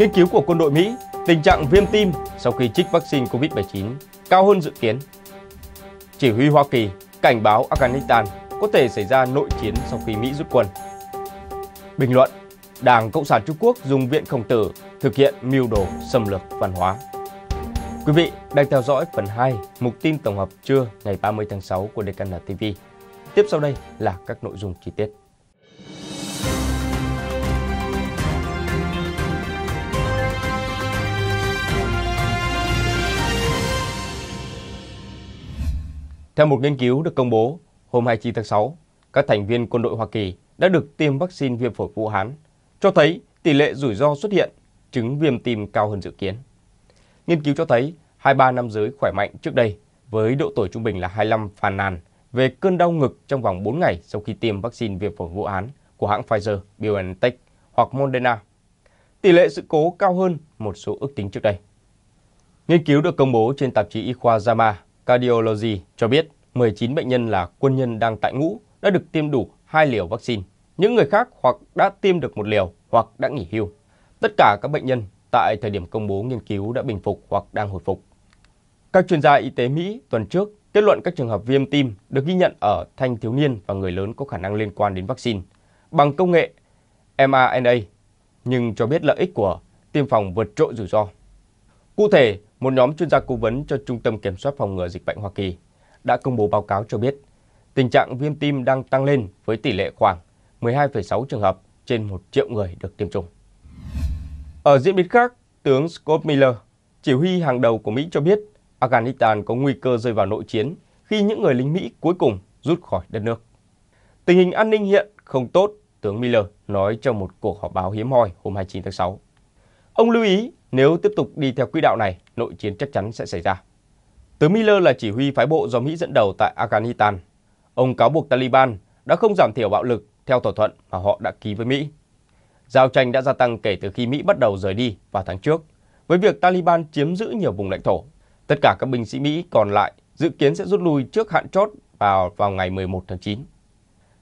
Nghiên cứu của quân đội Mỹ, tình trạng viêm tim sau khi trích vaccine COVID-19 cao hơn dự kiến. Chỉ huy Hoa Kỳ cảnh báo Afghanistan có thể xảy ra nội chiến sau khi Mỹ rút quân. Bình luận Đảng Cộng sản Trung Quốc dùng Viện Khổng Tử thực hiện mưu đồ xâm lược văn hóa. Quý vị đang theo dõi phần 2 mục tin tổng hợp trưa ngày 30 tháng 6 của DKN TV. Tiếp sau đây là các nội dung chi tiết. Theo một nghiên cứu được công bố hôm 29 tháng 6, các thành viên quân đội Hoa Kỳ đã được tiêm vaccine viêm phổi Vũ Hán, cho thấy tỷ lệ rủi ro xuất hiện chứng viêm tim cao hơn dự kiến. Nghiên cứu cho thấy 23 nam giới khỏe mạnh trước đây với độ tuổi trung bình là 25 phàn nàn về cơn đau ngực trong vòng 4 ngày sau khi tiêm vaccine viêm phổi Vũ Hán của hãng Pfizer, BioNTech hoặc Moderna. Tỷ lệ sự cố cao hơn một số ước tính trước đây. Nghiên cứu được công bố trên tạp chí y khoa JAMA Cardiology cho biết 19 bệnh nhân là quân nhân đang tại ngũ đã được tiêm đủ hai liều vaccine. Những người khác hoặc đã tiêm được một liều hoặc đã nghỉ hưu. Tất cả các bệnh nhân tại thời điểm công bố nghiên cứu đã bình phục hoặc đang hồi phục. Các chuyên gia y tế Mỹ tuần trước kết luận các trường hợp viêm tim được ghi nhận ở thanh thiếu niên và người lớn có khả năng liên quan đến vaccine bằng công nghệ mRNA, nhưng cho biết lợi ích của tiêm phòng vượt trội rủi ro. Cụ thể, một nhóm chuyên gia cố vấn cho Trung tâm Kiểm soát Phòng ngừa Dịch bệnh Hoa Kỳ đã công bố báo cáo cho biết tình trạng viêm tim đang tăng lên với tỷ lệ khoảng 12,6 trường hợp trên 1 triệu người được tiêm chủng. Ở diễn biến khác, tướng Scott Miller, chỉ huy hàng đầu của Mỹ cho biết Afghanistan có nguy cơ rơi vào nội chiến khi những người lính Mỹ cuối cùng rút khỏi đất nước. Tình hình an ninh hiện không tốt, tướng Miller nói trong một cuộc họp báo hiếm hoi hôm 29 tháng 6. Ông lưu ý nếu tiếp tục đi theo quỹ đạo này, nội chiến chắc chắn sẽ xảy ra. Tướng Miller là chỉ huy phái bộ do Mỹ dẫn đầu tại Afghanistan. Ông cáo buộc Taliban đã không giảm thiểu bạo lực theo thỏa thuận mà họ đã ký với Mỹ. Giao tranh đã gia tăng kể từ khi Mỹ bắt đầu rời đi vào tháng trước, với việc Taliban chiếm giữ nhiều vùng lãnh thổ. Tất cả các binh sĩ Mỹ còn lại dự kiến sẽ rút lui trước hạn chót vào vào ngày 11 tháng 9.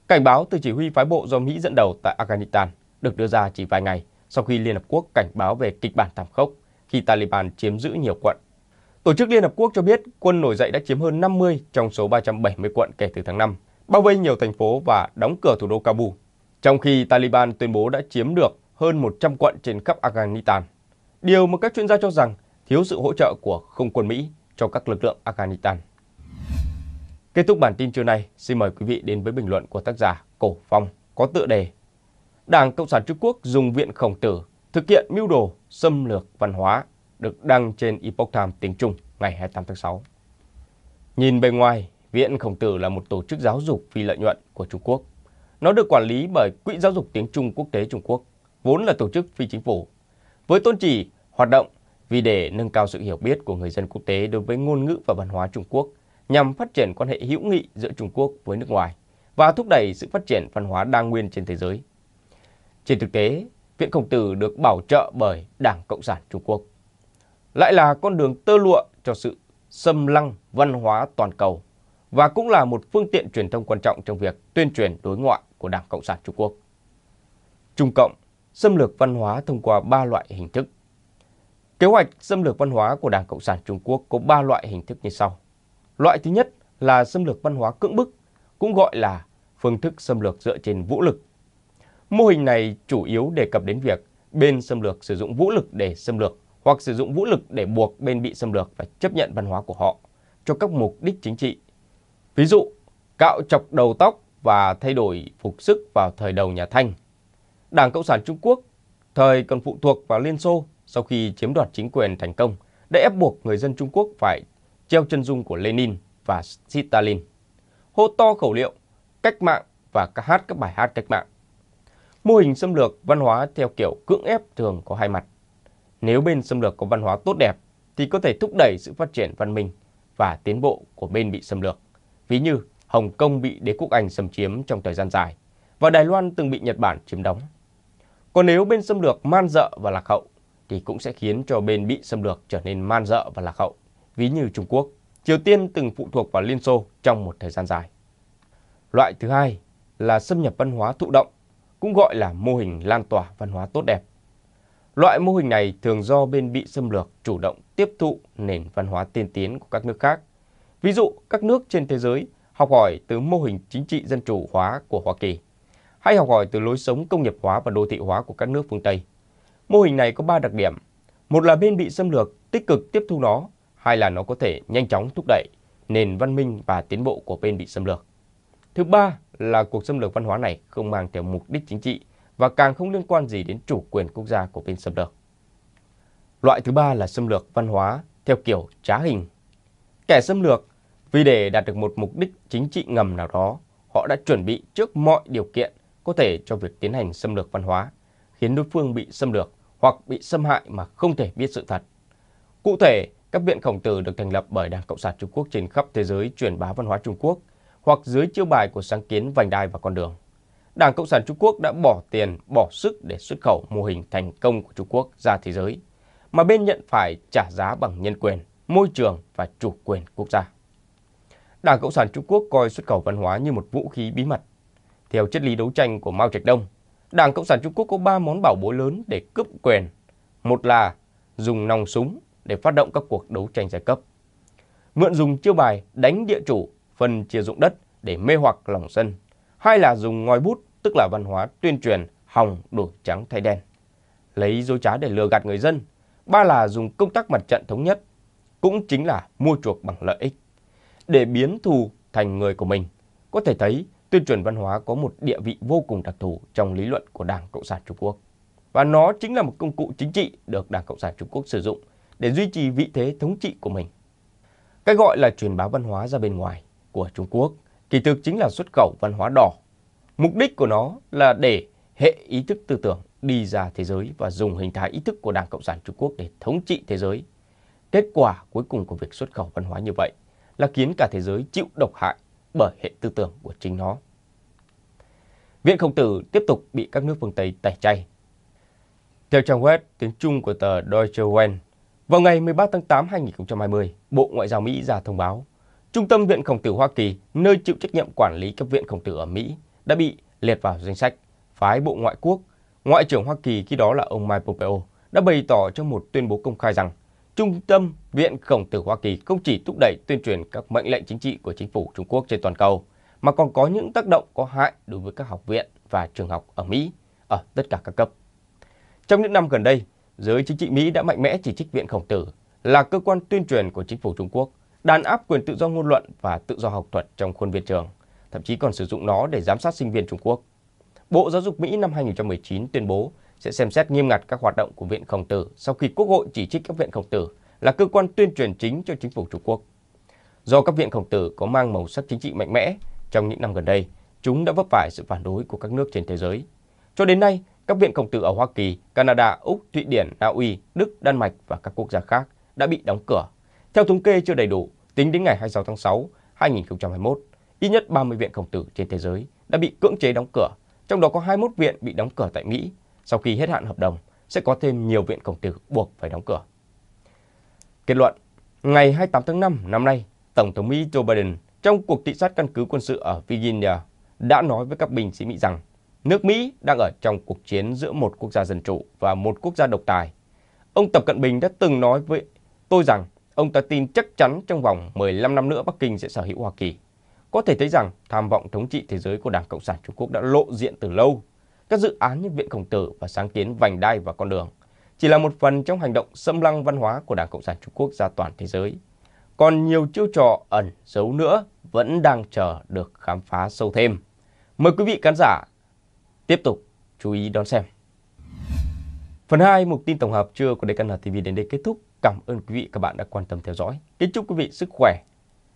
Cảnh báo từ chỉ huy phái bộ do Mỹ dẫn đầu tại Afghanistan được đưa ra chỉ vài ngày sau khi Liên Hợp Quốc cảnh báo về kịch bản thảm khốc khi Taliban chiếm giữ nhiều quận. Tổ chức Liên Hợp Quốc cho biết quân nổi dậy đã chiếm hơn 50 trong số 370 quận kể từ tháng 5, bao vây nhiều thành phố và đóng cửa thủ đô Kabul, trong khi Taliban tuyên bố đã chiếm được hơn 100 quận trên khắp Afghanistan. Điều mà các chuyên gia cho rằng thiếu sự hỗ trợ của không quân Mỹ cho các lực lượng Afghanistan. Kết thúc bản tin trưa nay, xin mời quý vị đến với bình luận của tác giả Cổ Phong có tựa đề Đảng Cộng sản Trung Quốc dùng Viện Khổng Tử thực hiện mưu đồ xâm lược văn hóa được đăng trên Epoch Times tiếng Trung ngày 28 tháng 6. Nhìn bề ngoài, Viện Khổng Tử là một tổ chức giáo dục phi lợi nhuận của Trung Quốc. Nó được quản lý bởi Quỹ Giáo dục Tiếng Trung Quốc tế Trung Quốc, vốn là tổ chức phi chính phủ. Với tôn chỉ hoạt động vì để nâng cao sự hiểu biết của người dân quốc tế đối với ngôn ngữ và văn hóa Trung Quốc, nhằm phát triển quan hệ hữu nghị giữa Trung Quốc với nước ngoài và thúc đẩy sự phát triển văn hóa đa nguyên trên thế giới. Trên thực tế, Viện Khổng Tử được bảo trợ bởi Đảng Cộng sản Trung Quốc. Lại là con đường tơ lụa cho sự xâm lăng văn hóa toàn cầu và cũng là một phương tiện truyền thông quan trọng trong việc tuyên truyền đối ngoại của Đảng Cộng sản Trung Quốc. Trung Cộng xâm lược văn hóa thông qua 3 loại hình thức. Kế hoạch xâm lược văn hóa của Đảng Cộng sản Trung Quốc có 3 loại hình thức như sau. Loại thứ nhất là xâm lược văn hóa cưỡng bức, cũng gọi là phương thức xâm lược dựa trên vũ lực Mô hình này chủ yếu đề cập đến việc bên xâm lược sử dụng vũ lực để xâm lược hoặc sử dụng vũ lực để buộc bên bị xâm lược phải chấp nhận văn hóa của họ cho các mục đích chính trị. Ví dụ, cạo chọc đầu tóc và thay đổi phục sức vào thời đầu nhà Thanh. Đảng Cộng sản Trung Quốc thời còn phụ thuộc vào Liên Xô sau khi chiếm đoạt chính quyền thành công đã ép buộc người dân Trung Quốc phải treo chân dung của Lenin và Stalin, hô to khẩu hiệu cách mạng và ca hát các bài hát cách mạng. Mô hình xâm lược văn hóa theo kiểu cưỡng ép thường có hai mặt. Nếu bên xâm lược có văn hóa tốt đẹp thì có thể thúc đẩy sự phát triển văn minh và tiến bộ của bên bị xâm lược. Ví như Hồng Kông bị đế quốc Anh xâm chiếm trong thời gian dài và Đài Loan từng bị Nhật Bản chiếm đóng. Còn nếu bên xâm lược man dợ và lạc hậu thì cũng sẽ khiến cho bên bị xâm lược trở nên man dợ và lạc hậu. Ví như Trung Quốc, Triều Tiên từng phụ thuộc vào Liên Xô trong một thời gian dài. Loại thứ hai là xâm nhập văn hóa thụ động cũng gọi là mô hình lan tỏa văn hóa tốt đẹp. Loại mô hình này thường do bên bị xâm lược chủ động tiếp thụ nền văn hóa tiên tiến của các nước khác. Ví dụ, các nước trên thế giới học hỏi từ mô hình chính trị dân chủ hóa của Hoa Kỳ, hay học hỏi từ lối sống công nghiệp hóa và đô thị hóa của các nước phương Tây. Mô hình này có 3 đặc điểm. Một là bên bị xâm lược tích cực tiếp thu nó, hai là nó có thể nhanh chóng thúc đẩy nền văn minh và tiến bộ của bên bị xâm lược. Thứ ba là cuộc xâm lược văn hóa này không mang theo mục đích chính trị và càng không liên quan gì đến chủ quyền quốc gia của bên xâm lược. Loại thứ ba là xâm lược văn hóa theo kiểu trá hình. Kẻ xâm lược vì để đạt được một mục đích chính trị ngầm nào đó, họ đã chuẩn bị trước mọi điều kiện có thể cho việc tiến hành xâm lược văn hóa, khiến đối phương bị xâm lược hoặc bị xâm hại mà không thể biết sự thật. Cụ thể, các viện khổng tử được thành lập bởi Đảng Cộng sản Trung Quốc trên khắp thế giới truyền bá văn hóa Trung Quốc – hoặc dưới chiêu bài của sáng kiến vành đai và con đường. Đảng Cộng sản Trung Quốc đã bỏ tiền, bỏ sức để xuất khẩu mô hình thành công của Trung Quốc ra thế giới, mà bên nhận phải trả giá bằng nhân quyền, môi trường và chủ quyền quốc gia. Đảng Cộng sản Trung Quốc coi xuất khẩu văn hóa như một vũ khí bí mật. Theo chất lý đấu tranh của Mao Trạch Đông, Đảng Cộng sản Trung Quốc có 3 món bảo bối lớn để cướp quyền. Một là dùng nòng súng để phát động các cuộc đấu tranh giai cấp. Mượn dùng chiêu bài đánh địa chủ phân chia dụng đất để mê hoặc lòng dân, hai là dùng ngòi bút tức là văn hóa tuyên truyền hòng đổi trắng thay đen, lấy dối trá để lừa gạt người dân, ba là dùng công tác mặt trận thống nhất, cũng chính là mua chuộc bằng lợi ích, để biến thù thành người của mình. Có thể thấy tuyên truyền văn hóa có một địa vị vô cùng đặc thù trong lý luận của Đảng Cộng sản Trung Quốc. Và nó chính là một công cụ chính trị được Đảng Cộng sản Trung Quốc sử dụng để duy trì vị thế thống trị của mình. Cái gọi là truyền bá văn hóa ra bên ngoài của Trung Quốc kỳ thực chính là xuất khẩu văn hóa đỏ. Mục đích của nó là để hệ ý thức tư tưởng đi ra thế giới và dùng hình thái ý thức của Đảng Cộng sản Trung Quốc để thống trị thế giới. Kết quả cuối cùng của việc xuất khẩu văn hóa như vậy là khiến cả thế giới chịu độc hại bởi hệ tư tưởng của chính nó. Viện Khổng Tử tiếp tục bị các nước phương Tây tẩy chay. Theo trang web tiếng Trung của tờ Deutsche Welle, vào ngày 13 tháng 8 2020, Bộ Ngoại giao Mỹ ra thông báo Trung tâm Viện Khổng Tử Hoa Kỳ, nơi chịu trách nhiệm quản lý các viện khổng tử ở Mỹ, đã bị liệt vào danh sách phái bộ ngoại quốc. Ngoại trưởng Hoa Kỳ khi đó là ông Mike Pompeo đã bày tỏ trong một tuyên bố công khai rằng Trung tâm Viện Khổng Tử Hoa Kỳ không chỉ thúc đẩy tuyên truyền các mệnh lệnh chính trị của chính phủ Trung Quốc trên toàn cầu, mà còn có những tác động có hại đối với các học viện và trường học ở Mỹ ở tất cả các cấp. Trong những năm gần đây, giới chính trị Mỹ đã mạnh mẽ chỉ trích Viện Khổng Tử là cơ quan tuyên truyền của chính phủ Trung Quốc đàn áp quyền tự do ngôn luận và tự do học thuật trong khuôn viên trường, thậm chí còn sử dụng nó để giám sát sinh viên Trung Quốc. Bộ Giáo dục Mỹ năm 2019 tuyên bố sẽ xem xét nghiêm ngặt các hoạt động của Viện Khổng Tử sau khi Quốc hội chỉ trích các Viện Khổng Tử là cơ quan tuyên truyền chính cho chính phủ Trung Quốc. Do các Viện Khổng Tử có mang màu sắc chính trị mạnh mẽ, trong những năm gần đây, chúng đã vấp phải sự phản đối của các nước trên thế giới. Cho đến nay, các Viện Khổng Tử ở Hoa Kỳ, Canada, Úc, Thụy Điển, Na Uy, Đức, Đan Mạch và các quốc gia khác đã bị đóng cửa theo thống kê chưa đầy đủ, tính đến ngày 26 tháng 6, 2021, ít nhất 30 viện khổng tử trên thế giới đã bị cưỡng chế đóng cửa, trong đó có 21 viện bị đóng cửa tại Mỹ. Sau khi hết hạn hợp đồng, sẽ có thêm nhiều viện khổng tử buộc phải đóng cửa. Kết luận, ngày 28 tháng 5 năm nay, Tổng thống Mỹ Joe Biden trong cuộc thị sát căn cứ quân sự ở Virginia đã nói với các binh sĩ Mỹ rằng nước Mỹ đang ở trong cuộc chiến giữa một quốc gia dân chủ và một quốc gia độc tài. Ông Tập Cận Bình đã từng nói với tôi rằng Ông ta tin chắc chắn trong vòng 15 năm nữa Bắc Kinh sẽ sở hữu Hoa Kỳ. Có thể thấy rằng tham vọng thống trị thế giới của Đảng Cộng sản Trung Quốc đã lộ diện từ lâu. Các dự án như Viện Khổng Tử và sáng kiến Vành Đai và Con Đường chỉ là một phần trong hành động xâm lăng văn hóa của Đảng Cộng sản Trung Quốc ra toàn thế giới. Còn nhiều chiêu trò ẩn giấu nữa vẫn đang chờ được khám phá sâu thêm. Mời quý vị khán giả tiếp tục chú ý đón xem. Phần 2 mục tin tổng hợp trưa của Đài DKN TV đến đây kết thúc. Cảm ơn quý vị các bạn đã quan tâm theo dõi. Kính chúc quý vị sức khỏe.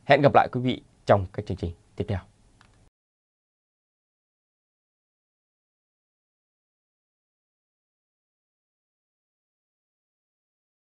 Hẹn gặp lại quý vị trong các chương trình tiếp theo.